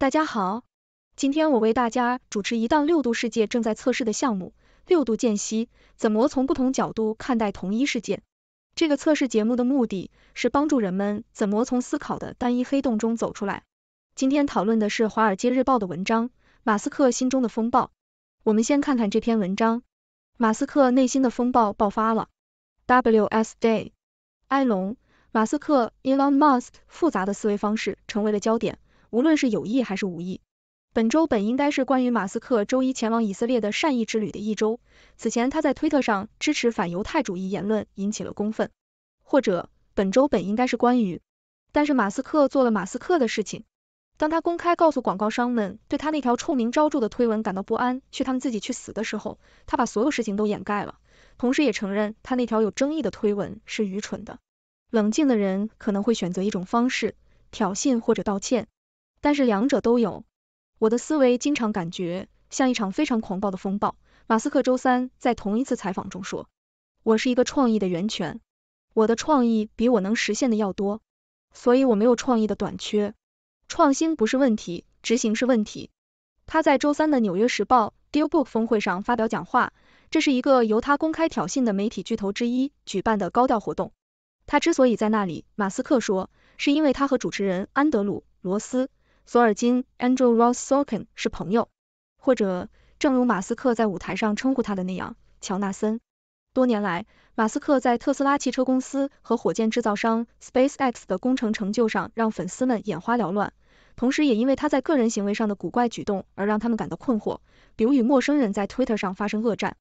大家好，今天我为大家主持一档六度世界正在测试的项目《六度间隙》，怎么从不同角度看待同一事件？这个测试节目的目的是帮助人们怎么从思考的单一黑洞中走出来。今天讨论的是《华尔街日报》的文章《马斯克心中的风暴》。我们先看看这篇文章：马斯克内心的风暴爆发了。w s Day，埃隆·马斯克 （Elon Musk） 复杂的思维方式成为了焦点。无论是有意还是无意，本周本应该是关于马斯克周一前往以色列的善意之旅的一周。此前他在推特上支持反犹太主义言论，引起了公愤。或者本周本应该是关于，但是马斯克做了马斯克的事情。当他公开告诉广告商们对他那条臭名昭著的推文感到不安，去他们自己去死的时候，他把所有事情都掩盖了，同时也承认他那条有争议的推文是愚蠢的。冷静的人可能会选择一种方式：挑衅或者道歉。但是两者都有，我的思维经常感觉像一场非常狂暴的风暴。马斯克周三在同一次采访中说：“我是一个创意的源泉，我的创意比我能实现的要多，所以我没有创意的短缺。创新不是问题，执行是问题。”他在周三的《纽约时报》DealBook 峰会上发表讲话，这是一个由他公开挑衅的媒体巨头之一举办的高调活动。他之所以在那里，马斯克说，是因为他和主持人安德鲁·罗斯。索尔金 （Andrew Ross Sorkin） 是朋友，或者正如马斯克在舞台上称呼他的那样，乔纳森。多年来，马斯克在特斯拉汽车公司和火箭制造商 Space X 的工程成就上让粉丝们眼花缭乱，同时也因为他在个人行为上的古怪举动而让他们感到困惑，比如与陌生人在 Twitter 上发生恶战。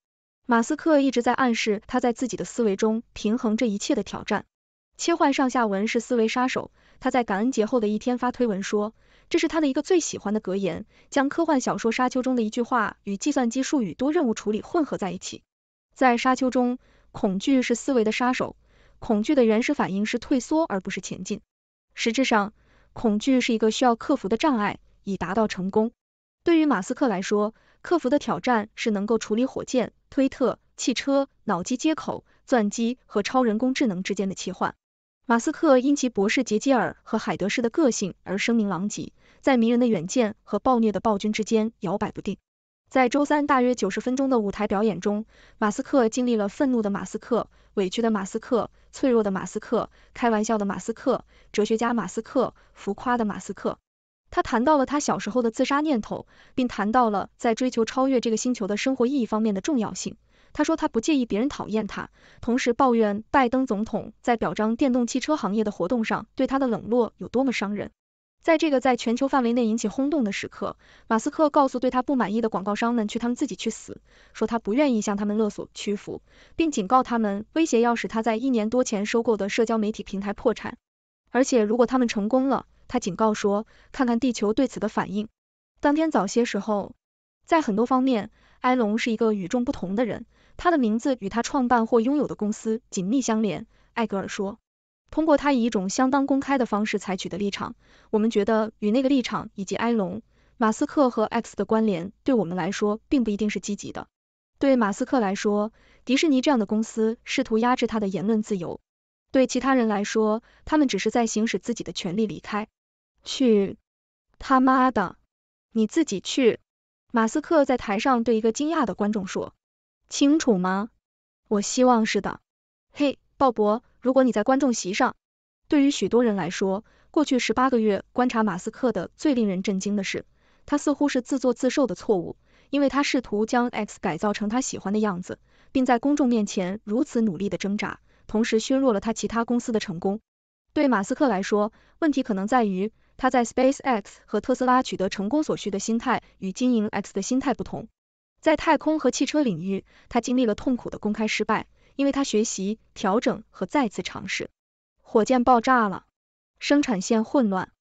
马斯克一直在暗示他在自己的思维中平衡这一切的挑战。切换上下文是思维杀手。他在感恩节后的一天发推文说。这是他的一个最喜欢的格言，将科幻小说《沙丘》中的一句话与计算机术语“多任务处理”混合在一起。在《沙丘》中，恐惧是思维的杀手，恐惧的原始反应是退缩而不是前进。实质上，恐惧是一个需要克服的障碍，以达到成功。对于马斯克来说，克服的挑战是能够处理火箭、推特、汽车、脑机接口、钻机和超人工智能之间的切换。马斯克因其博士杰基尔和海德士的个性而声名狼藉。在迷人的远见和暴虐的暴君之间摇摆不定。在周三大约九十分钟的舞台表演中，马斯克经历了愤怒的马斯克、委屈的马斯克、脆弱的马斯克、开玩笑的马斯克、哲学家马斯克、浮夸的马斯克。他谈到了他小时候的自杀念头，并谈到了在追求超越这个星球的生活意义方面的重要性。他说他不介意别人讨厌他，同时抱怨拜登总统在表彰电动汽车行业的活动上对他的冷落有多么伤人。在这个在全球范围内引起轰动的时刻，马斯克告诉对他不满意的广告商们去他们自己去死，说他不愿意向他们勒索屈服，并警告他们威胁要使他在一年多前收购的社交媒体平台破产。而且如果他们成功了，他警告说，看看地球对此的反应。当天早些时候，在很多方面，埃隆是一个与众不同的人，他的名字与他创办或拥有的公司紧密相连，艾格尔说。通过他以一种相当公开的方式采取的立场，我们觉得与那个立场以及埃隆·马斯克和 X 的关联，对我们来说并不一定是积极的。对马斯克来说，迪士尼这样的公司试图压制他的言论自由；对其他人来说，他们只是在行使自己的权利离开。去他妈的！你自己去！马斯克在台上对一个惊讶的观众说：“清楚吗？我希望是的。”嘿。鲍勃，如果你在观众席上，对于许多人来说，过去十八个月观察马斯克的最令人震惊的是，他似乎是自作自受的错误，因为他试图将 X 改造成他喜欢的样子，并在公众面前如此努力的挣扎，同时削弱了他其他公司的成功。对马斯克来说，问题可能在于他在 SpaceX 和特斯拉取得成功所需的心态与经营 X 的心态不同。在太空和汽车领域，他经历了痛苦的公开失败。因为他学习、调整和再次尝试，火箭爆炸了，生产线混乱。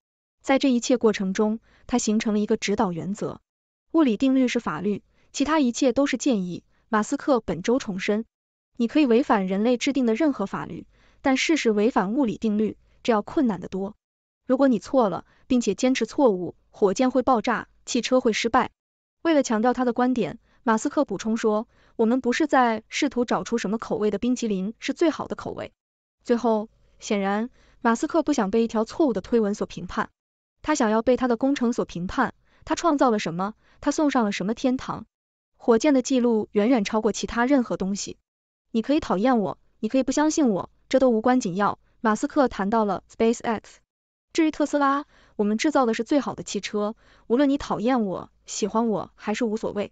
在这一切过程中，他形成了一个指导原则：物理定律是法律，其他一切都是建议。马斯克本周重申，你可以违反人类制定的任何法律，但试试违反物理定律，这要困难的多。如果你错了，并且坚持错误，火箭会爆炸，汽车会失败。为了强调他的观点。马斯克补充说，我们不是在试图找出什么口味的冰淇淋是最好的口味。最后，显然，马斯克不想被一条错误的推文所评判，他想要被他的工程所评判。他创造了什么？他送上了什么天堂？火箭的记录远远超过其他任何东西。你可以讨厌我，你可以不相信我，这都无关紧要。马斯克谈到了 SpaceX。至于特斯拉，我们制造的是最好的汽车。无论你讨厌我、喜欢我还是无所谓。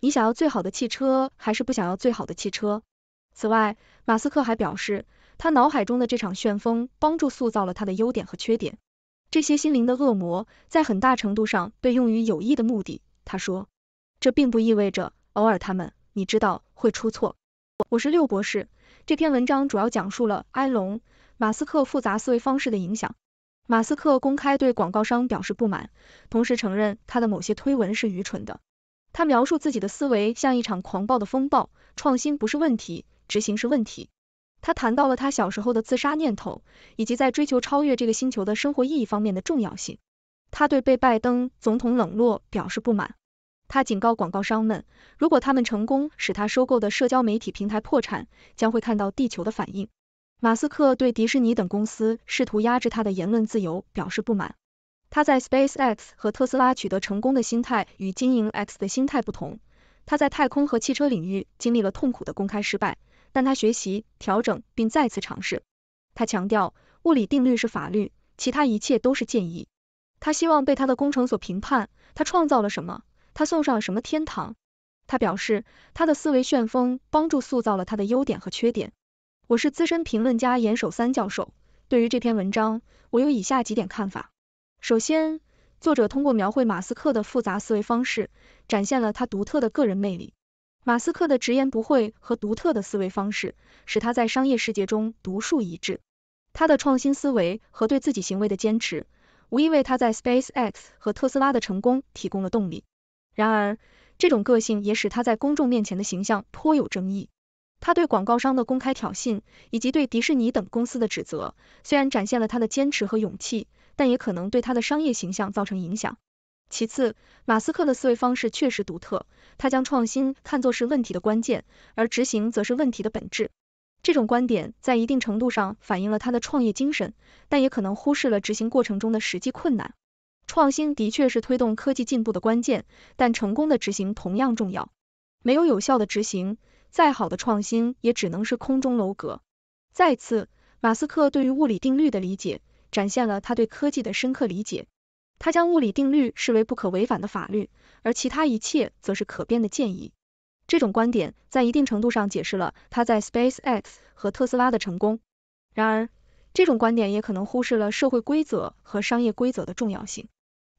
你想要最好的汽车，还是不想要最好的汽车？此外，马斯克还表示，他脑海中的这场旋风帮助塑造了他的优点和缺点。这些心灵的恶魔在很大程度上被用于有益的目的。他说，这并不意味着偶尔他们，你知道会出错。我是六博士。这篇文章主要讲述了埃隆·马斯克复杂思维方式的影响。马斯克公开对广告商表示不满，同时承认他的某些推文是愚蠢的。他描述自己的思维像一场狂暴的风暴，创新不是问题，执行是问题。他谈到了他小时候的自杀念头，以及在追求超越这个星球的生活意义方面的重要性。他对被拜登总统冷落表示不满。他警告广告商们，如果他们成功使他收购的社交媒体平台破产，将会看到地球的反应。马斯克对迪士尼等公司试图压制他的言论自由表示不满。他在 SpaceX 和特斯拉取得成功的心态与经营 X 的心态不同。他在太空和汽车领域经历了痛苦的公开失败，但他学习、调整并再次尝试。他强调，物理定律是法律，其他一切都是建议。他希望被他的工程所评判，他创造了什么，他送上了什么天堂。他表示，他的思维旋风帮助塑造了他的优点和缺点。我是资深评论家严守三教授，对于这篇文章，我有以下几点看法。首先，作者通过描绘马斯克的复杂思维方式，展现了他独特的个人魅力。马斯克的直言不讳和独特的思维方式，使他在商业世界中独树一帜。他的创新思维和对自己行为的坚持，无疑为他在 Space X 和特斯拉的成功提供了动力。然而，这种个性也使他在公众面前的形象颇有争议。他对广告商的公开挑衅，以及对迪士尼等公司的指责，虽然展现了他的坚持和勇气。但也可能对他的商业形象造成影响。其次，马斯克的思维方式确实独特，他将创新看作是问题的关键，而执行则是问题的本质。这种观点在一定程度上反映了他的创业精神，但也可能忽视了执行过程中的实际困难。创新的确是推动科技进步的关键，但成功的执行同样重要。没有有效的执行，再好的创新也只能是空中楼阁。再次，马斯克对于物理定律的理解。展现了他对科技的深刻理解，他将物理定律视为不可违反的法律，而其他一切则是可变的建议。这种观点在一定程度上解释了他在 SpaceX 和特斯拉的成功。然而，这种观点也可能忽视了社会规则和商业规则的重要性。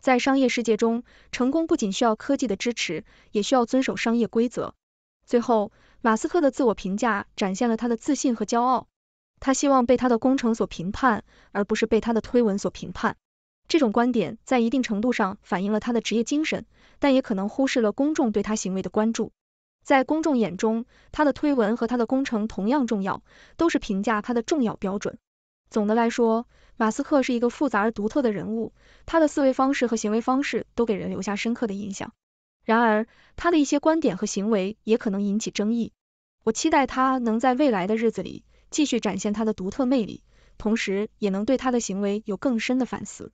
在商业世界中，成功不仅需要科技的支持，也需要遵守商业规则。最后，马斯克的自我评价展现了他的自信和骄傲。他希望被他的工程所评判，而不是被他的推文所评判。这种观点在一定程度上反映了他的职业精神，但也可能忽视了公众对他行为的关注。在公众眼中，他的推文和他的工程同样重要，都是评价他的重要标准。总的来说，马斯克是一个复杂而独特的人物，他的思维方式和行为方式都给人留下深刻的印象。然而，他的一些观点和行为也可能引起争议。我期待他能在未来的日子里。继续展现他的独特魅力，同时也能对他的行为有更深的反思。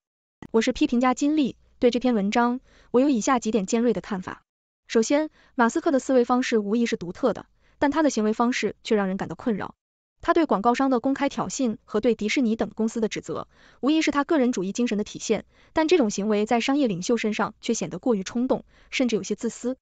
我是批评家金立，对这篇文章，我有以下几点尖锐的看法。首先，马斯克的思维方式无疑是独特的，但他的行为方式却让人感到困扰。他对广告商的公开挑衅和对迪士尼等公司的指责，无疑是他个人主义精神的体现，但这种行为在商业领袖身上却显得过于冲动，甚至有些自私。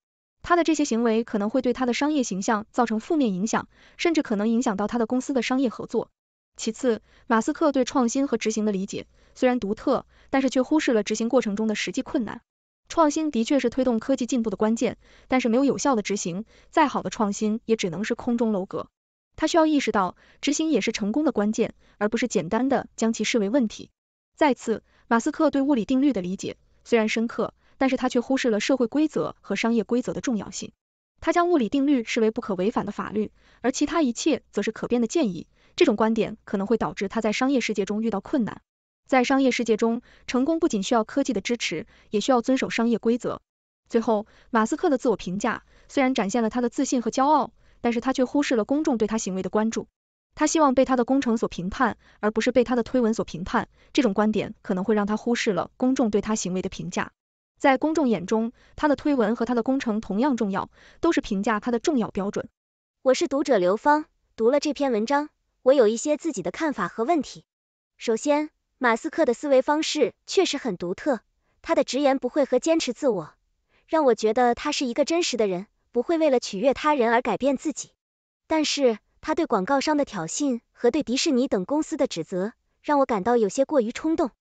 他的这些行为可能会对他的商业形象造成负面影响，甚至可能影响到他的公司的商业合作。其次，马斯克对创新和执行的理解虽然独特，但是却忽视了执行过程中的实际困难。创新的确是推动科技进步的关键，但是没有有效的执行，再好的创新也只能是空中楼阁。他需要意识到，执行也是成功的关键，而不是简单的将其视为问题。再次，马斯克对物理定律的理解虽然深刻。但是他却忽视了社会规则和商业规则的重要性。他将物理定律视为不可违反的法律，而其他一切则是可变的建议。这种观点可能会导致他在商业世界中遇到困难。在商业世界中，成功不仅需要科技的支持，也需要遵守商业规则。最后，马斯克的自我评价虽然展现了他的自信和骄傲，但是他却忽视了公众对他行为的关注。他希望被他的工程所评判，而不是被他的推文所评判。这种观点可能会让他忽视了公众对他行为的评价。在公众眼中，他的推文和他的工程同样重要，都是评价他的重要标准。我是读者刘芳，读了这篇文章，我有一些自己的看法和问题。首先，马斯克的思维方式确实很独特，他的直言不讳和坚持自我，让我觉得他是一个真实的人，不会为了取悦他人而改变自己。但是，他对广告商的挑衅和对迪士尼等公司的指责，让我感到有些过于冲动。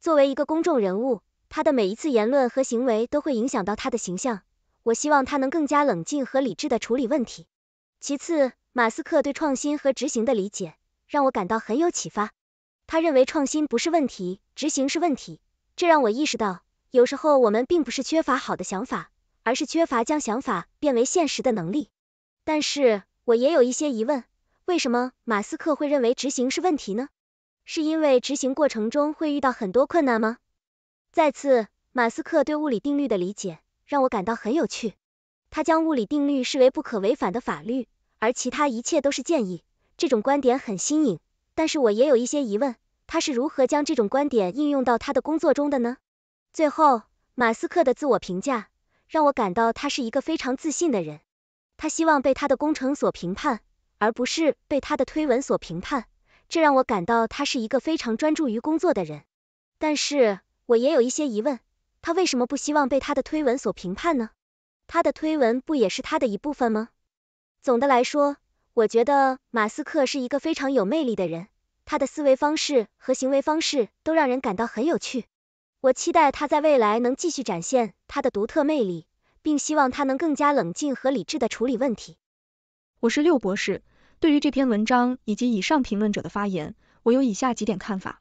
作为一个公众人物，他的每一次言论和行为都会影响到他的形象，我希望他能更加冷静和理智地处理问题。其次，马斯克对创新和执行的理解让我感到很有启发。他认为创新不是问题，执行是问题，这让我意识到有时候我们并不是缺乏好的想法，而是缺乏将想法变为现实的能力。但是我也有一些疑问，为什么马斯克会认为执行是问题呢？是因为执行过程中会遇到很多困难吗？再次，马斯克对物理定律的理解让我感到很有趣。他将物理定律视为不可违反的法律，而其他一切都是建议。这种观点很新颖，但是我也有一些疑问：他是如何将这种观点应用到他的工作中的呢？最后，马斯克的自我评价让我感到他是一个非常自信的人。他希望被他的工程所评判，而不是被他的推文所评判。这让我感到他是一个非常专注于工作的人。但是。我也有一些疑问，他为什么不希望被他的推文所评判呢？他的推文不也是他的一部分吗？总的来说，我觉得马斯克是一个非常有魅力的人，他的思维方式和行为方式都让人感到很有趣。我期待他在未来能继续展现他的独特魅力，并希望他能更加冷静和理智的处理问题。我是六博士，对于这篇文章以及以上评论者的发言，我有以下几点看法。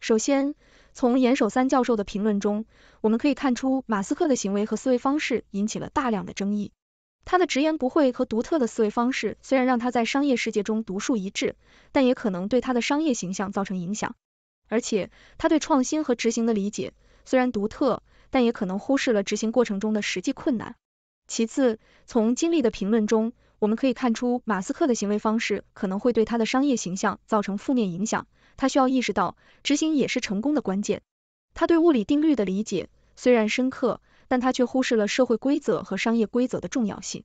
首先，从严守三教授的评论中，我们可以看出马斯克的行为和思维方式引起了大量的争议。他的直言不讳和独特的思维方式虽然让他在商业世界中独树一帜，但也可能对他的商业形象造成影响。而且，他对创新和执行的理解虽然独特，但也可能忽视了执行过程中的实际困难。其次，从经历的评论中，我们可以看出马斯克的行为方式可能会对他的商业形象造成负面影响。他需要意识到，执行也是成功的关键。他对物理定律的理解虽然深刻，但他却忽视了社会规则和商业规则的重要性。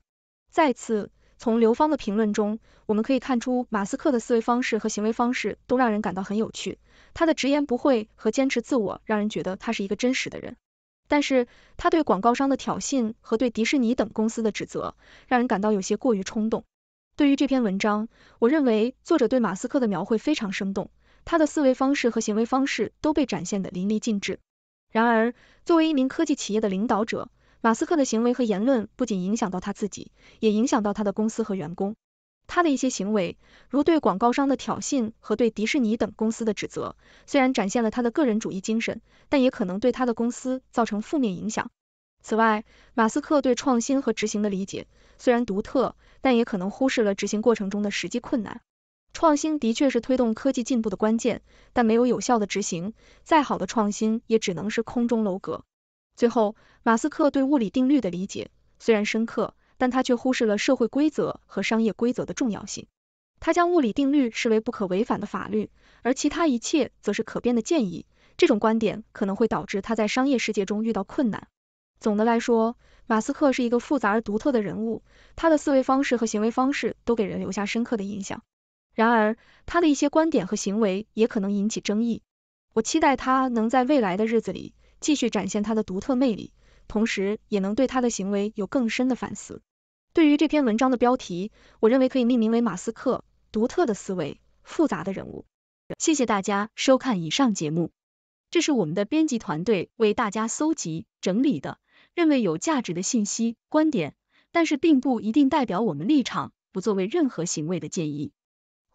再次从刘芳的评论中，我们可以看出马斯克的思维方式和行为方式都让人感到很有趣。他的直言不讳和坚持自我，让人觉得他是一个真实的人。但是他对广告商的挑衅和对迪士尼等公司的指责，让人感到有些过于冲动。对于这篇文章，我认为作者对马斯克的描绘非常生动。他的思维方式和行为方式都被展现得淋漓尽致。然而，作为一名科技企业的领导者，马斯克的行为和言论不仅影响到他自己，也影响到他的公司和员工。他的一些行为，如对广告商的挑衅和对迪士尼等公司的指责，虽然展现了他的个人主义精神，但也可能对他的公司造成负面影响。此外，马斯克对创新和执行的理解虽然独特，但也可能忽视了执行过程中的实际困难。创新的确是推动科技进步的关键，但没有有效的执行，再好的创新也只能是空中楼阁。最后，马斯克对物理定律的理解虽然深刻，但他却忽视了社会规则和商业规则的重要性。他将物理定律视为不可违反的法律，而其他一切则是可变的建议。这种观点可能会导致他在商业世界中遇到困难。总的来说，马斯克是一个复杂而独特的人物，他的思维方式和行为方式都给人留下深刻的印象。然而，他的一些观点和行为也可能引起争议。我期待他能在未来的日子里继续展现他的独特魅力，同时也能对他的行为有更深的反思。对于这篇文章的标题，我认为可以命名为“马斯克：独特的思维，复杂的人物”。谢谢大家收看以上节目，这是我们的编辑团队为大家搜集整理的，认为有价值的信息、观点，但是并不一定代表我们立场，不作为任何行为的建议。